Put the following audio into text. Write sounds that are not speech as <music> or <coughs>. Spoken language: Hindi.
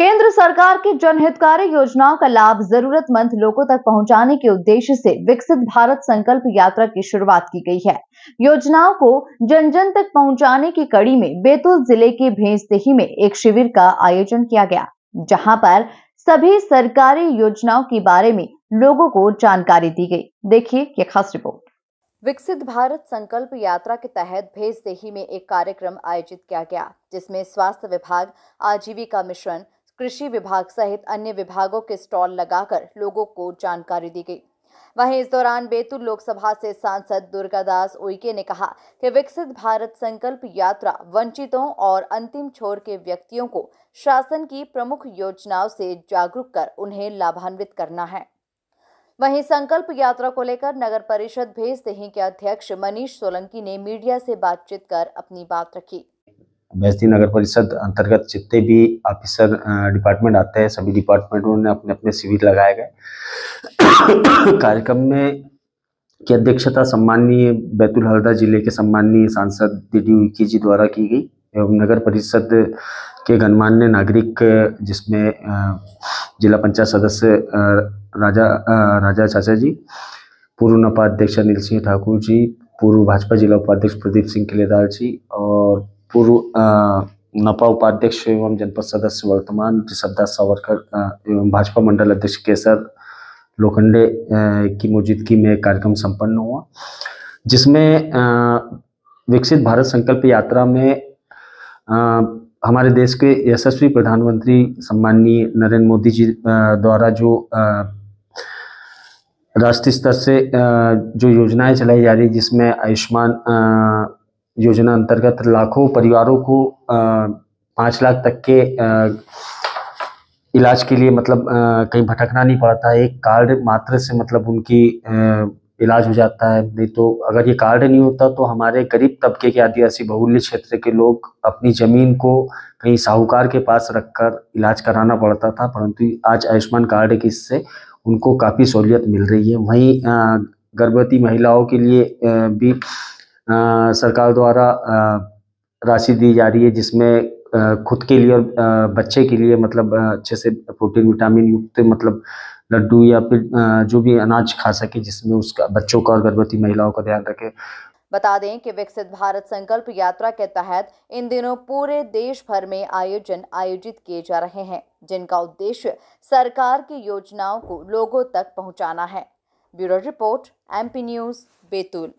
केंद्र सरकार की जनहितकारी योजनाओं का लाभ जरूरतमंद लोगों तक पहुंचाने के उद्देश्य से विकसित भारत संकल्प यात्रा की शुरुआत की गई है योजनाओं को जन जन तक पहुंचाने की कड़ी में बैतूल जिले के भेजदेही में एक शिविर का आयोजन किया गया जहां पर सभी सरकारी योजनाओं के बारे में लोगों को जानकारी दी गई देखिए ये खास रिपोर्ट विकसित भारत संकल्प यात्रा के तहत भेजदेही में एक कार्यक्रम आयोजित किया गया जिसमें स्वास्थ्य विभाग आजीविका मिशन कृषि विभाग सहित अन्य विभागों के स्टॉल लगाकर लोगों को जानकारी दी गई वहीं इस दौरान बैतूल लोकसभा से सांसद दुर्गादास उइके ने कहा कि विकसित भारत संकल्प यात्रा वंचितों और अंतिम छोर के व्यक्तियों को शासन की प्रमुख योजनाओं से जागरूक कर उन्हें लाभान्वित करना है वहीं संकल्प यात्रा को लेकर नगर परिषद भेज दही के अध्यक्ष मनीष सोलंकी ने मीडिया से बातचीत कर अपनी बात रखी बैजती नगर परिषद अंतर्गत जितने भी ऑफिसर डिपार्टमेंट आते हैं सभी डिपार्टमेंटों ने अपने अपने शिविर लगाए गए <coughs> कार्यक्रम में की अध्यक्षता सम्माननीय बैतूल हल्दा जिले के सम्माननीय सांसद डी डी उइकी जी द्वारा की गई एवं नगर परिषद के गणमान्य नागरिक जिसमें जिला पंचायत सदस्य राजा राजा चाचा जी पूर्व नपा अध्यक्ष अनिल सिंह ठाकुर जी पूर्व भाजपा जिला उपाध्यक्ष प्रदीप सिंह किलेदार जी और पूर्व नपा उपाध्यक्ष एवं जनपद सदस्य वर्तमान श्रद्धा सावरकर एवं भाजपा मंडल अध्यक्ष केसर लोखंडे की मौजूदगी में कार्यक्रम संपन्न हुआ जिसमें विकसित भारत संकल्प यात्रा में हमारे देश के यशस्वी प्रधानमंत्री सम्माननीय नरेंद्र मोदी जी द्वारा जो राष्ट्रीय स्तर से जो योजनाएं चलाई जा रही जिसमें आयुष्मान योजना अंतर्गत लाखों परिवारों को पाँच लाख तक के इलाज के लिए मतलब कहीं भटकना नहीं पड़ता है एक कार्ड मात्र से मतलब उनकी इलाज हो जाता है नहीं तो अगर ये कार्ड नहीं होता तो हमारे गरीब तबके के आदिवासी बहुल्य क्षेत्र के लोग अपनी ज़मीन को कहीं साहूकार के पास रखकर इलाज कराना पड़ता था परंतु आज आयुष्मान कार्ड के इससे उनको काफ़ी सहूलियत मिल रही है वहीं गर्भवती महिलाओं के लिए भी सरकार द्वारा राशि दी जा रही है जिसमें खुद के लिए और बच्चे के लिए मतलब अच्छे से प्रोटीन विटामिन युक्त मतलब लड्डू या फिर जो भी अनाज खा सके जिसमें उसका बच्चों का और गर्भवती महिलाओं का ध्यान रखे बता दें कि विकसित भारत संकल्प यात्रा के तहत इन दिनों पूरे देश भर में आयोजन आयोजित किए जा रहे हैं जिनका उद्देश्य सरकार की योजनाओं को लोगों तक पहुंचाना है bureau report MP news Betul